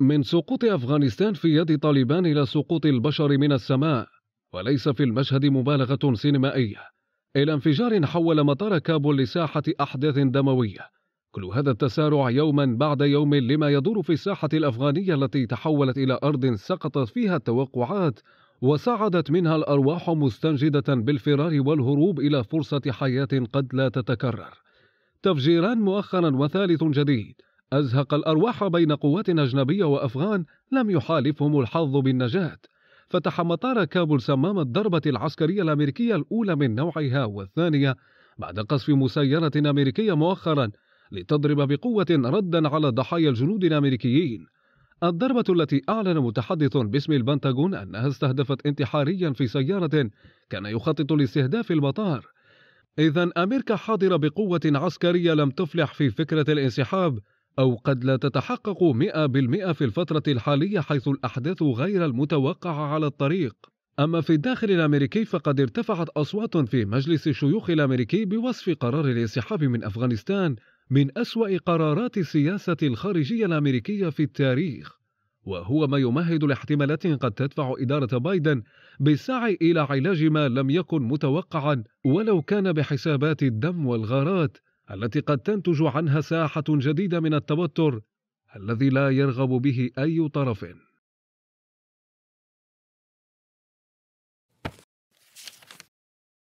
من سقوط أفغانستان في يد طالبان إلى سقوط البشر من السماء وليس في المشهد مبالغة سينمائية إلى انفجار حول مطار كابول لساحة أحداث دموية كل هذا التسارع يوما بعد يوم لما يدور في الساحة الأفغانية التي تحولت إلى أرض سقطت فيها التوقعات وصعدت منها الأرواح مستنجدة بالفرار والهروب إلى فرصة حياة قد لا تتكرر تفجيران مؤخرا وثالث جديد أزهق الأرواح بين قوات أجنبية وأفغان لم يحالفهم الحظ بالنجاة فتح مطار كابول سمام الضربة العسكرية الأمريكية الأولى من نوعها والثانية بعد قصف مسيرة أمريكية مؤخرا لتضرب بقوة ردا على ضحايا الجنود الأمريكيين الضربة التي أعلن متحدث باسم البنتاغون أنها استهدفت انتحاريا في سيارة كان يخطط لاستهداف المطار إذا أمريكا حاضرة بقوة عسكرية لم تفلح في فكرة الانسحاب أو قد لا تتحقق 100% في الفترة الحالية حيث الأحداث غير المتوقعة على الطريق أما في الداخل الأمريكي فقد ارتفعت أصوات في مجلس الشيوخ الأمريكي بوصف قرار الانسحاب من أفغانستان من أسوأ قرارات السياسة الخارجية الأمريكية في التاريخ وهو ما يمهد لاحتمالات قد تدفع إدارة بايدن بالسعي إلى علاج ما لم يكن متوقعا ولو كان بحسابات الدم والغارات التي قد تنتج عنها ساحة جديدة من التوتر الذي لا يرغب به أي طرف